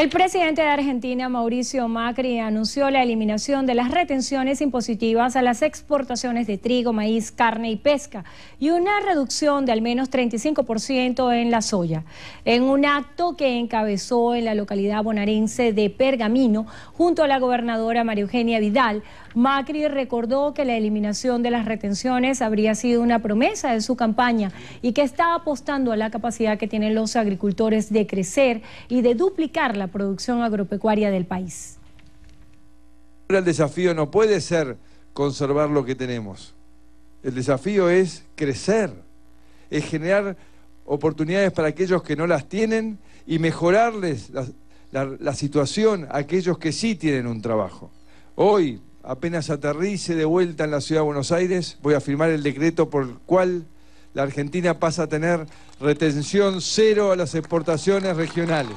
El presidente de Argentina, Mauricio Macri, anunció la eliminación de las retenciones impositivas a las exportaciones de trigo, maíz, carne y pesca y una reducción de al menos 35% en la soya. En un acto que encabezó en la localidad bonaerense de Pergamino, junto a la gobernadora María Eugenia Vidal, Macri recordó que la eliminación de las retenciones habría sido una promesa de su campaña y que está apostando a la capacidad que tienen los agricultores de crecer y de duplicar la producción agropecuaria del país. El desafío no puede ser conservar lo que tenemos. El desafío es crecer, es generar oportunidades para aquellos que no las tienen y mejorarles la, la situación a aquellos que sí tienen un trabajo. Hoy, apenas aterrice de vuelta en la ciudad de Buenos Aires, voy a firmar el decreto por el cual la Argentina pasa a tener retención cero a las exportaciones regionales.